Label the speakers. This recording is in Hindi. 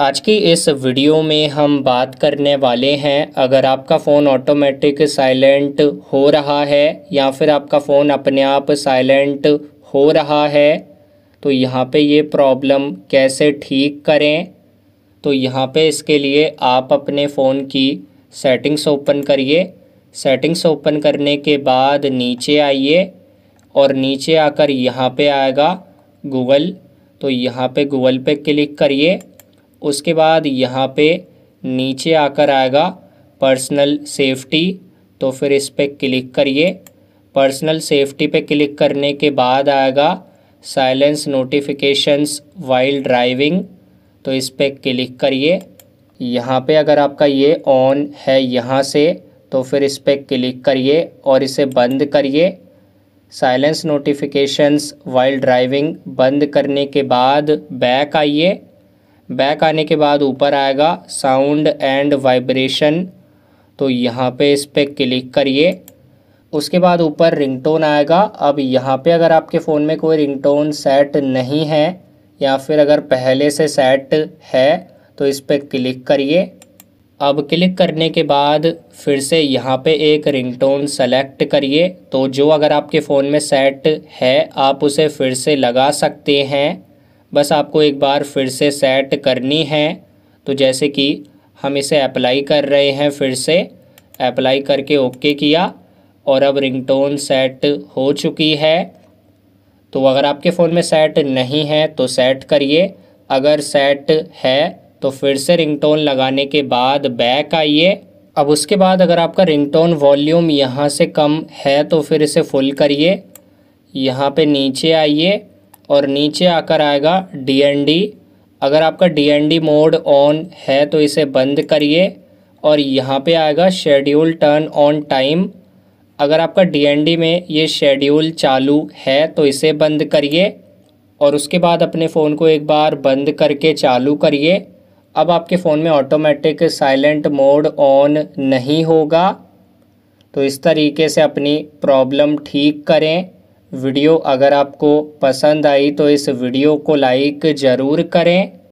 Speaker 1: आज की इस वीडियो में हम बात करने वाले हैं अगर आपका फ़ोन ऑटोमेटिक साइलेंट हो रहा है या फिर आपका फ़ोन अपने आप साइलेंट हो रहा है तो यहाँ पे ये प्रॉब्लम कैसे ठीक करें तो यहाँ पे इसके लिए आप अपने फ़ोन की सेटिंग्स ओपन करिए सेटिंग्स ओपन करने के बाद नीचे आइए और नीचे आकर यहाँ पे आएगा गूगल तो यहाँ पे गूगल पे क्लिक करिए उसके बाद यहाँ पे नीचे आकर आएगा पर्सनल सेफ्टी तो फिर इस पर क्लिक करिए पर्सनल सेफ्टी पे क्लिक करने के बाद आएगा साइलेंस नोटिफिकेशंस वाइल ड्राइविंग तो इस पर क्लिक करिए यहाँ पे अगर आपका ये ऑन है यहाँ से तो फिर इस पर क्लिक करिए और इसे बंद करिए साइलेंस नोटिफिकेशंस वाइल ड्राइविंग बंद करने के बाद बैक आइए बैक आने के बाद ऊपर आएगा साउंड एंड वाइब्रेशन तो यहाँ पे इस पर क्लिक करिए उसके बाद ऊपर रिंगटोन आएगा अब यहाँ पे अगर आपके फ़ोन में कोई रिंगटोन सेट नहीं है या फिर अगर पहले से सेट है तो इस पर क्लिक करिए अब क्लिक करने के बाद फिर से यहाँ पे एक रिंगटोन सेलेक्ट करिए तो जो अगर आपके फ़ोन में सेट है आप उसे फिर से लगा सकते हैं बस आपको एक बार फिर से सेट करनी है तो जैसे कि हम इसे अप्लाई कर रहे हैं फिर से अप्लाई करके ओके किया और अब रिंगटोन सेट हो चुकी है तो अगर आपके फ़ोन में सेट नहीं है तो सेट करिए अगर सेट है तो फिर से रिंगटोन लगाने के बाद बैक आइए अब उसके बाद अगर आपका रिंगटोन वॉल्यूम यहाँ से कम है तो फिर इसे फुल करिए यहाँ पे नीचे आइए और नीचे आकर आएगा डी एन डी अगर आपका D N D mode on है तो इसे बंद करिए और यहाँ पे आएगा शेड्यूल टर्न ऑन टाइम अगर आपका डी में ये शेड्यूल चालू है तो इसे बंद करिए और उसके बाद अपने फ़ोन को एक बार बंद करके चालू करिए अब आपके फ़ोन में ऑटोमेटिक साइलेंट मोड ऑन नहीं होगा तो इस तरीके से अपनी प्रॉब्लम ठीक करें वीडियो अगर आपको पसंद आई तो इस वीडियो को लाइक ज़रूर करें